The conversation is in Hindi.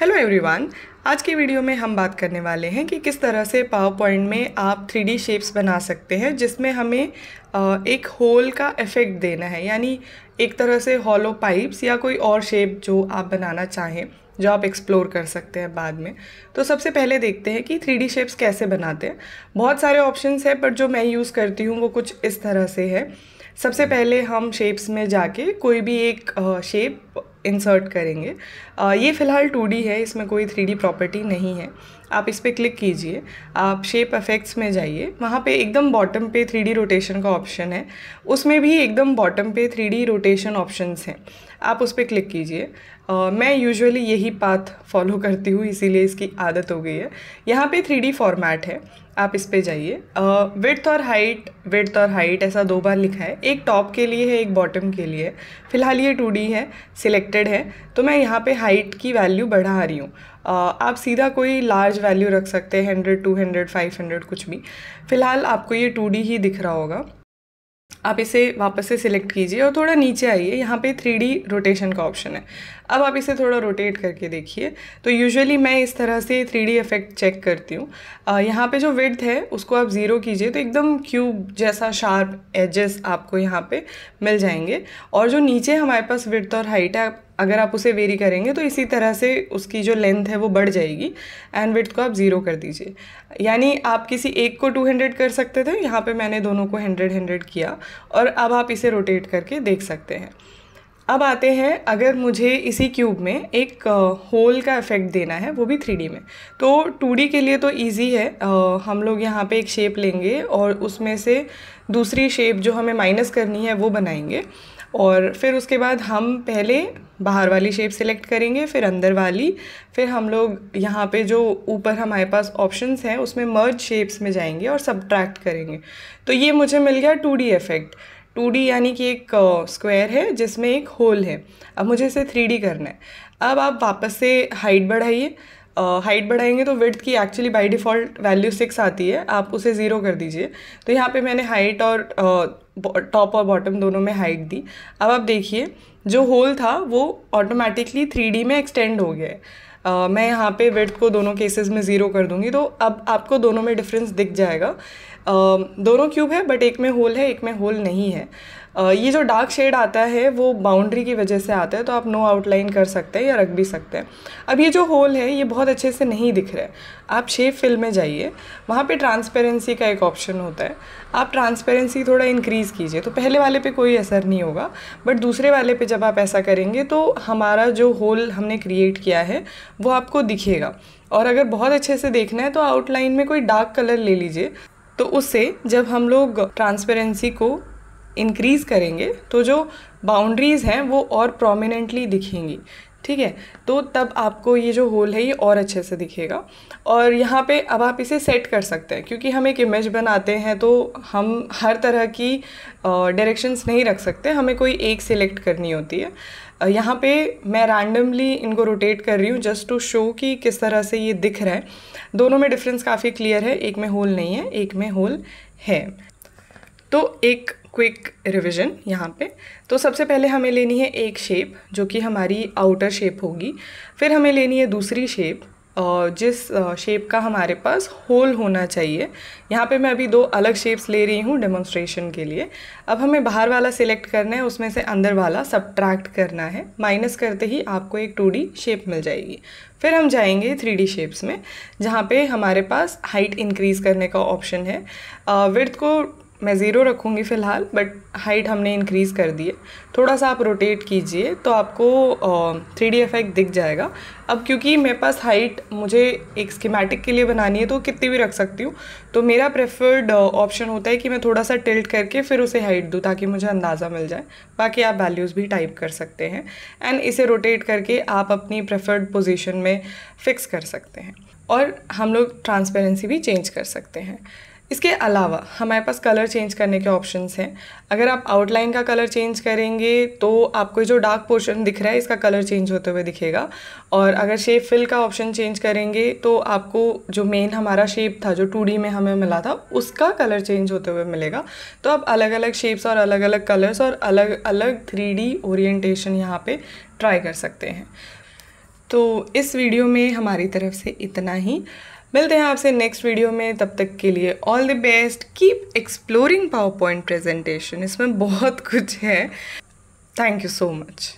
हेलो एवरीवन आज की वीडियो में हम बात करने वाले हैं कि किस तरह से पावर पॉइंट में आप थ्री शेप्स बना सकते हैं जिसमें हमें एक होल का इफ़ेक्ट देना है यानी एक तरह से हॉलो पाइप्स या कोई और शेप जो आप बनाना चाहें जो आप एक्सप्लोर कर सकते हैं बाद में तो सबसे पहले देखते हैं कि थ्री शेप्स कैसे बनाते हैं बहुत सारे ऑप्शंस हैं पर जो मैं यूज़ करती हूँ वो कुछ इस तरह से है सबसे पहले हम शेप्स में जाके कोई भी एक शेप इंसर्ट करेंगे ये फ़िलहाल टू है इसमें कोई थ्री प्रॉपर्टी नहीं है आप इस पर क्लिक कीजिए आप शेप अफेक्ट्स में जाइए वहाँ पे एकदम बॉटम पे थ्री रोटेशन का ऑप्शन है उसमें भी एकदम बॉटम पे थ्री रोटेशन ऑप्शंस हैं आप उस पर क्लिक कीजिए मैं यूजुअली यही पाथ फॉलो करती हूँ इसीलिए इसकी आदत हो गई है यहाँ पे थ्री फॉर्मेट है आप इस पे जाइए विथ और हाइट विथ और हाइट ऐसा दो बार लिखा है एक टॉप के लिए है एक बॉटम के लिए फ़िलहाल ये टू है सिलेक्टेड है तो मैं यहाँ पे हाइट की वैल्यू बढ़ा रही हूँ आप सीधा कोई लार्ज वैल्यू रख सकते हैं hundred two hundred five hundred कुछ भी फ़िलहाल आपको ये टू ही दिख रहा होगा आप इसे वापस से सिलेक्ट कीजिए और थोड़ा नीचे आइए यहाँ पे थ्री डी रोटेशन का ऑप्शन है अब आप इसे थोड़ा रोटेट करके देखिए तो यूजुअली मैं इस तरह से थ्री डी इफेक्ट चेक करती हूँ यहाँ पे जो विड्थ है उसको आप ज़ीरो कीजिए तो एकदम क्यूब जैसा शार्प एजेस आपको यहाँ पे मिल जाएंगे और जो नीचे हमारे पास विड्थ और हाइट है अगर आप उसे वेरी करेंगे तो इसी तरह से उसकी जो लेंथ है वो बढ़ जाएगी एंड विथ को आप ज़ीरो कर दीजिए यानी आप किसी एक को टू हंड्रेड कर सकते थे यहाँ पे मैंने दोनों को हंड्रेड हंड्रेड किया और अब आप इसे रोटेट करके देख सकते हैं अब आते हैं अगर मुझे इसी क्यूब में एक होल का इफेक्ट देना है वो भी थ्री में तो टू के लिए तो ईजी है आ, हम लोग यहाँ पर एक शेप लेंगे और उसमें से दूसरी शेप जो हमें माइनस करनी है वो बनाएंगे और फिर उसके बाद हम पहले बाहर वाली शेप सिलेक्ट करेंगे फिर अंदर वाली फिर हम लोग यहाँ पे जो ऊपर हमारे पास ऑप्शंस हैं उसमें मर्ज शेप्स में जाएंगे और सब्ट्रैक्ट करेंगे तो ये मुझे मिल गया टू इफ़ेक्ट टू यानी कि एक स्क्वायर है जिसमें एक होल है अब मुझे इसे थ्री करना है अब आप वापस से हाइट बढ़ाइए हाइट uh, बढ़ाएंगे तो विड्थ की actually by default value six आती है आप उसे ज़ीरो कर दीजिए तो यहाँ पे मैंने हाइट और टॉप और बॉटम दोनों में हाइट दी अब आप देखिए जो होल था वो ऑटोमेटिकली थ्री में एक्सटेंड हो गया है uh, मैं यहाँ पे वेट को दोनों केसेस में ज़ीरो कर दूँगी तो अब आपको दोनों में डिफरेंस दिख जाएगा दोनों क्यूब है बट एक में होल है एक में होल नहीं है ये जो डार्क शेड आता है वो बाउंड्री की वजह से आता है तो आप नो आउटलाइन कर सकते हैं या रख भी सकते हैं अब ये जो होल है ये बहुत अच्छे से नहीं दिख रहा है आप शेप फिल में जाइए वहाँ पे ट्रांसपेरेंसी का एक ऑप्शन होता है आप ट्रांसपेरेंसी थोड़ा इंक्रीज़ कीजिए तो पहले वाले पे कोई असर नहीं होगा बट दूसरे वाले पे जब आप ऐसा करेंगे तो हमारा जो होल हमने क्रिएट किया है वो आपको दिखेगा और अगर बहुत अच्छे से देखना है तो आउटलाइन में कोई डार्क कलर ले लीजिए तो उससे जब हम लोग ट्रांसपेरेंसी को इंक्रीज़ करेंगे तो जो बाउंड्रीज़ हैं वो और प्रोमिनेंटली दिखेंगी ठीक है तो तब आपको ये जो होल है ये और अच्छे से दिखेगा और यहाँ पे अब आप इसे सेट कर सकते हैं क्योंकि हम एक इमेज बनाते हैं तो हम हर तरह की डायरेक्शंस नहीं रख सकते हमें कोई एक सिलेक्ट करनी होती है यहाँ पे मैं रैंडमली इनको रोटेट कर रही हूँ जस्ट टू शो कि किस तरह से ये दिख रहा है दोनों में डिफरेंस काफ़ी क्लियर है एक में होल नहीं है एक में होल है तो एक क्विक रिविज़न यहाँ पे तो सबसे पहले हमें लेनी है एक शेप जो कि हमारी आउटर शेप होगी फिर हमें लेनी है दूसरी शेप जिस शेप का हमारे पास होल होना चाहिए यहाँ पे मैं अभी दो अलग शेप्स ले रही हूँ डेमोन्स्ट्रेशन के लिए अब हमें बाहर वाला सिलेक्ट करना है उसमें से अंदर वाला सब्ट्रैक्ट करना है माइनस करते ही आपको एक टू शेप मिल जाएगी फिर हम जाएंगे थ्री शेप्स में जहाँ पे हमारे पास हाइट इंक्रीज़ करने का ऑप्शन है विर्थ को मैं ज़ीरो रखूँगी फ़िलहाल बट हाइट हमने इंक्रीज़ कर दी है थोड़ा सा आप रोटेट कीजिए तो आपको थ्री डी इफेक्ट दिख जाएगा अब क्योंकि मेरे पास हाइट मुझे एक स्कीमेटिक के लिए बनानी है तो कितनी भी रख सकती हूँ तो मेरा प्रेफर्ड ऑप्शन होता है कि मैं थोड़ा सा टिल्ट करके फिर उसे हाइट दूँ ताकि मुझे अंदाज़ा मिल जाए बाकी आप वैल्यूज़ भी टाइप कर सकते हैं एंड इसे रोटेट करके आप अपनी प्रेफर्ड पोजिशन में फ़िक्स कर सकते हैं और हम लोग ट्रांसपेरेंसी भी चेंज कर सकते हैं इसके अलावा हमारे पास कलर चेंज करने के ऑप्शंस हैं अगर आप आउटलाइन का कलर चेंज करेंगे तो आपको जो डार्क पोर्शन दिख रहा है इसका कलर चेंज होते हुए दिखेगा और अगर शेप फिल का ऑप्शन चेंज करेंगे तो आपको जो मेन हमारा शेप था जो टू में हमें मिला था उसका कलर चेंज होते हुए मिलेगा तो आप अलग अलग शेप्स और अलग अलग कलर्स और अलग अलग थ्री डी ओरिएटेशन यहाँ पर ट्राई कर सकते हैं तो इस वीडियो में हमारी तरफ से इतना ही मिलते हैं आपसे नेक्स्ट वीडियो में तब तक के लिए all the best keep exploring PowerPoint presentation इसमें बहुत कुछ है थैंक यू सो मच